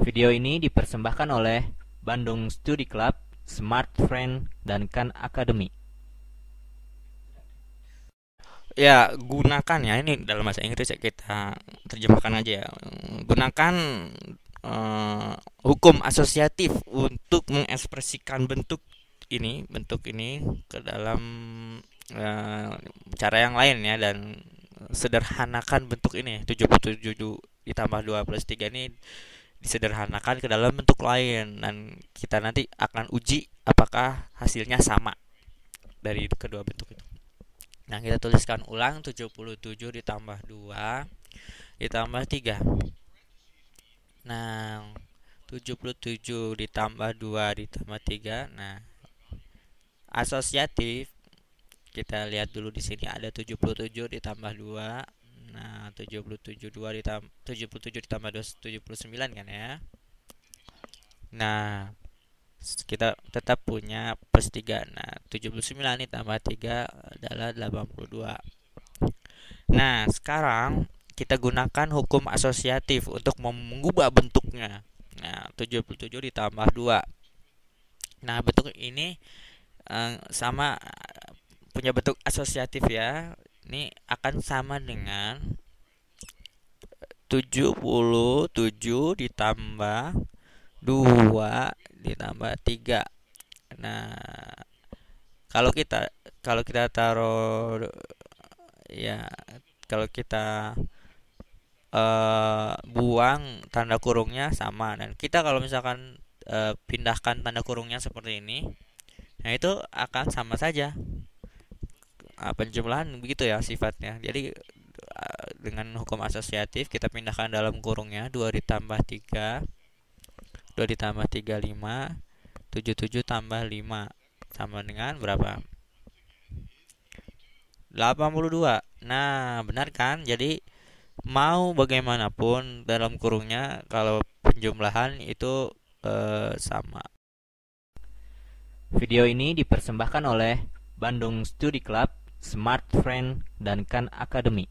Video ini dipersembahkan oleh Bandung Study Club, Smart Friend, dan Khan Academy. Ya, gunakan ya ini dalam bahasa Inggris ya kita terjemahkan aja ya. Gunakan uh, hukum asosiatif untuk mengekspresikan bentuk ini, bentuk ini ke dalam uh, cara yang lain ya dan sederhanakan bentuk ini 77 ditambah 2 plus 3 ini disederhanakan ke dalam bentuk lain dan kita nanti akan uji apakah hasilnya sama dari kedua bentuk itu. Nah, kita tuliskan ulang 77 ditambah 2 ditambah 3. Nah, 77 ditambah 2 ditambah 3. Nah, asosiatif kita lihat dulu di sini ada 77 ditambah 2 Nah, 77 2 ditambah 77 ditambah 2 79 kan ya. Nah, kita tetap punya plus 3. Nah, 79 ditambah 3 adalah 82. Nah, sekarang kita gunakan hukum asosiatif untuk mengubah bentuknya. Nah, 77 ditambah 2. Nah, bentuk ini eh, sama punya bentuk asosiatif ya ini akan sama dengan 77 ditambah 2 ditambah 3 nah kalau kita kalau kita taruh ya kalau kita uh, buang tanda kurungnya sama dan kita kalau misalkan uh, pindahkan tanda kurungnya seperti ini nah itu akan sama saja uh, eh, penjumlahan begitu ya sifatnya. Jadi uh, dengan hukum asosiatif kita pindahkan dalam kurungnya 2 ditambah 3 2 ditambah 3 5 77 tambah 5 sama dengan berapa? 82. Nah, benar kan? Jadi mau bagaimanapun dalam kurungnya kalau penjumlahan itu eh, sama. Video ini dipersembahkan oleh Bandung Study Club Smart Friend, dan Khan Academy.